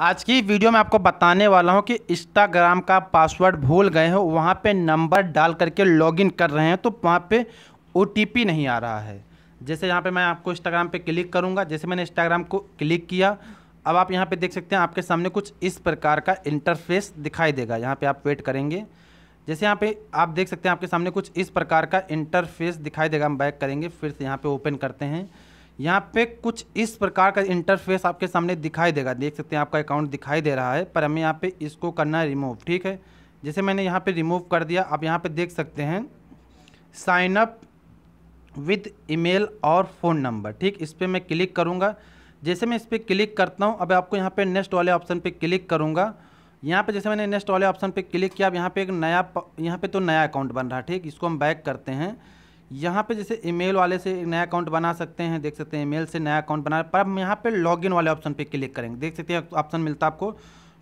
आज की वीडियो में आपको बताने वाला हूं कि इंस्टाग्राम का पासवर्ड भूल गए हो वहां पे नंबर डाल करके लॉगिन कर रहे हैं तो वहां पे ओ नहीं आ रहा है जैसे यहाँ पे मैं आपको इंस्टाग्राम पे क्लिक करूंगा जैसे मैंने इंस्टाग्राम को क्लिक किया अब आप यहाँ पे देख सकते हैं आपके सामने कुछ इस प्रकार का इंटरफेस दिखाई देगा यहाँ पर आप वेट करेंगे जैसे यहाँ पर आप देख सकते हैं आपके सामने कुछ इस प्रकार का इंटरफेस दिखाई देगा हम बैक करेंगे फिर से यहाँ पर ओपन करते हैं यहाँ पे कुछ इस प्रकार का इंटरफेस आपके सामने दिखाई देगा देख सकते हैं आपका अकाउंट दिखाई दे रहा है पर हमें यहाँ पे इसको करना है रिमूव ठीक है जैसे मैंने यहाँ पे रिमूव कर दिया आप यहाँ पे देख सकते हैं साइन अप विद ईमेल और फ़ोन नंबर ठीक इस पर मैं क्लिक करूँगा जैसे मैं इस पर क्लिक करता हूँ अब आपको यहाँ पर नेक्स्ट वाले ऑप्शन पर क्लिक करूँगा यहाँ पर जैसे मैंने नेक्स्ट वाले ऑप्शन पर क्लिक किया अब यहाँ पे एक नया यहाँ पर तो नया अकाउंट बन रहा है ठीक इसको हम बैक करते हैं यहाँ पे जैसे ईमेल वाले से नया अकाउंट बना सकते हैं देख सकते हैं ईमेल से नया अकाउंट बना पर हम यहाँ पे लॉगिन वाले ऑप्शन पे क्लिक करेंगे देख सकते हैं ऑप्शन मिलता है आपको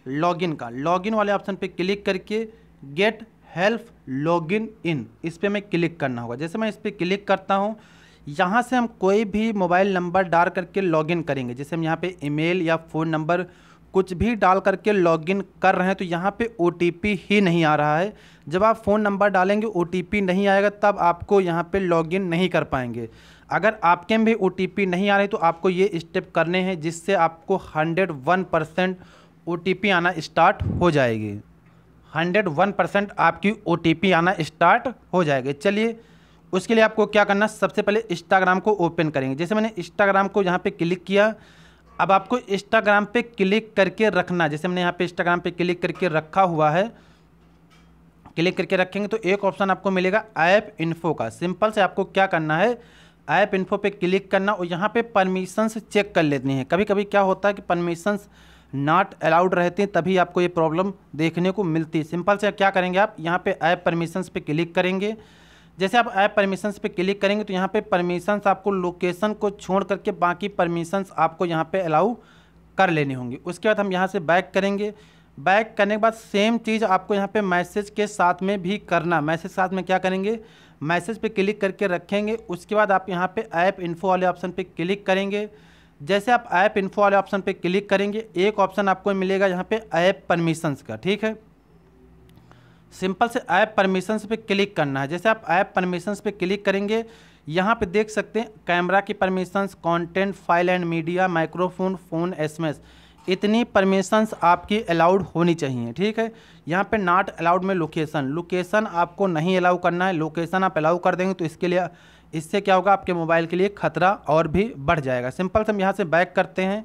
लॉगिन का लॉगिन वाले ऑप्शन पे क्लिक करके गेट हेल्प लॉगिन इन इस पर हमें क्लिक करना होगा जैसे मैं इस पर क्लिक करता हूँ यहाँ से हम कोई भी मोबाइल नंबर डाल करके लॉगिन करेंगे जैसे हम यहाँ पर ई या फ़ोन नंबर कुछ भी डाल करके लॉगिन कर रहे हैं तो यहाँ पे ओ ही नहीं आ रहा है जब आप फ़ोन नंबर डालेंगे ओ नहीं आएगा तब आपको यहाँ पे लॉगिन नहीं कर पाएंगे अगर आपके में भी ओ नहीं आ रही तो आपको ये स्टेप करने हैं जिससे आपको हंड्रेड वन परसेंट ओ आना स्टार्ट हो जाएगी हंड्रेड वन परसेंट आपकी ओ आना स्टार्ट हो जाएगी चलिए उसके लिए आपको क्या करना सबसे पहले इंस्टाग्राम को ओपन करेंगे जैसे मैंने इंस्टाग्राम को यहाँ पर क्लिक किया अब आपको इंस्टाग्राम पे क्लिक करके रखना जैसे हमने यहाँ पे इंस्टाग्राम पे क्लिक करके रखा हुआ है क्लिक करके रखेंगे तो एक ऑप्शन आपको मिलेगा ऐप इन्फो का सिंपल से आपको क्या करना है ऐप इन्फो पे क्लिक करना और यहाँ पे परमिशंस चेक कर लेते हैं कभी कभी क्या होता है कि परमिशंस नॉट अलाउड रहते हैं तभी आपको ये प्रॉब्लम देखने को मिलती है सिंपल से क्या करेंगे आप यहाँ पे ऐप परमिशंस पे क्लिक करेंगे जैसे आप ऐप परमिशंस पे क्लिक करेंगे तो यहाँ पे परमिशंस आपको लोकेशन को छोड़ करके बाकी परमिशंस आपको यहाँ पे अलाउ कर लेनी होंगी उसके बाद हम यहाँ से बैक करेंगे बैक करने के बाद सेम चीज़ आपको यहाँ पे मैसेज के साथ में भी करना मैसेज साथ में क्या करेंगे मैसेज पे क्लिक करके रखेंगे उसके बाद आप यहाँ पर ऐप इन्फो वाले ऑप्शन पर क्लिक करेंगे जैसे आप ऐप इन्फो वाले ऑप्शन पर क्लिक करेंगे एक ऑप्शन आपको मिलेगा यहाँ पर ऐप परमिशंस का ठीक है सिंपल से ऐप परमिशंस पे क्लिक करना है जैसे आप ऐप परमिशंस पे क्लिक करेंगे यहाँ पे देख सकते हैं कैमरा की permissions content file and media microphone phone SMS इतनी परमिशंस आपकी अलाउड होनी चाहिए ठीक है यहाँ पे नॉट अलाउड में लोकेशन लोकेशन आपको नहीं अलाउ करना है लोकेशन आप अलाउ कर देंगे तो इसके लिए इससे क्या होगा आपके मोबाइल के लिए खतरा और भी बढ़ जाएगा सिंपल से हम यहाँ से बैक करते हैं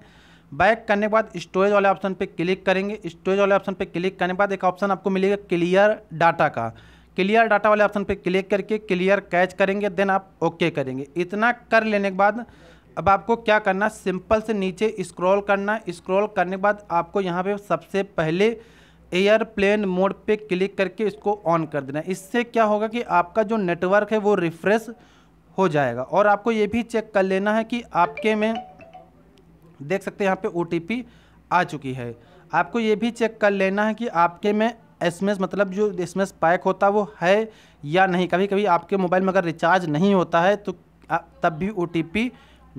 बैक करने के बाद स्टोरेज वाले ऑप्शन पे क्लिक करेंगे स्टोरेज वाले ऑप्शन पे क्लिक करने के बाद एक ऑप्शन आपको मिलेगा क्लियर डाटा का क्लियर डाटा वाले ऑप्शन पे क्लिक करके क्लियर कैच करेंगे देन आप ओके करेंगे इतना कर लेने के बाद अब आपको क्या करना सिंपल से नीचे स्क्रॉल करना स्क्रॉल करने के बाद आपको यहाँ पे सबसे पहले एयरप्लेन मोड पे क्लिक करके इसको ऑन कर देना इससे क्या होगा कि आपका जो नेटवर्क है वो रिफ्रेश हो जाएगा और आपको ये भी चेक कर लेना है कि आपके में देख सकते हैं यहाँ पे ओ आ चुकी है आपको ये भी चेक कर लेना है कि आपके में एस मतलब जो एस पैक होता है वो है या नहीं कभी कभी आपके मोबाइल में अगर रिचार्ज नहीं होता है तो तब भी ओ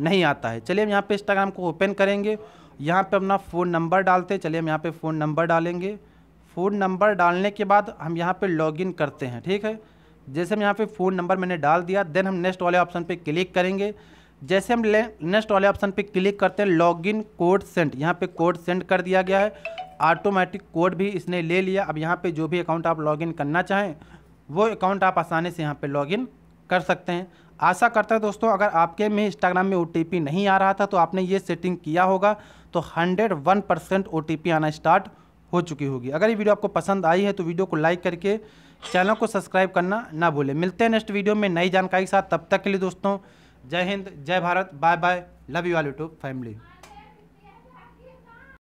नहीं आता है चलिए हम यहाँ पे इंस्टाग्राम को ओपन करेंगे यहाँ पे अपना फ़ोन नंबर डालते हैं चलिए हम यहाँ पे फ़ोन नंबर डालेंगे फ़ोन नंबर डालने के बाद हम यहाँ पे लॉगिन करते हैं ठीक है जैसे हम यहाँ पे फ़ोन नंबर मैंने डाल दिया देन हम नेक्स्ट वाले ऑप्शन पे क्लिक करेंगे जैसे हम ले नेक्स्ट वाले ऑप्शन पे क्लिक करते हैं लॉगिन कोड सेंड यहाँ पे कोड सेंड कर दिया गया है ऑटोमेटिक कोड भी इसने ले लिया अब यहाँ पे जो भी अकाउंट आप लॉगिन करना चाहें वो अकाउंट आप आसानी से यहाँ पे लॉगिन कर सकते हैं आशा करता है दोस्तों अगर आपके में इंस्टाग्राम में ओ नहीं आ रहा था तो आपने ये सेटिंग किया होगा तो हंड्रेड वन परसेंट ओ आना स्टार्ट हो चुकी होगी अगर ये वीडियो आपको पसंद आई है तो वीडियो को लाइक करके चैनल को सब्सक्राइब करना ना भूलें मिलते हैं नेक्स्ट वीडियो में नई जानकारी के साथ तब तक के लिए दोस्तों जय हिंद जय Bharat bye bye love you all YouTube family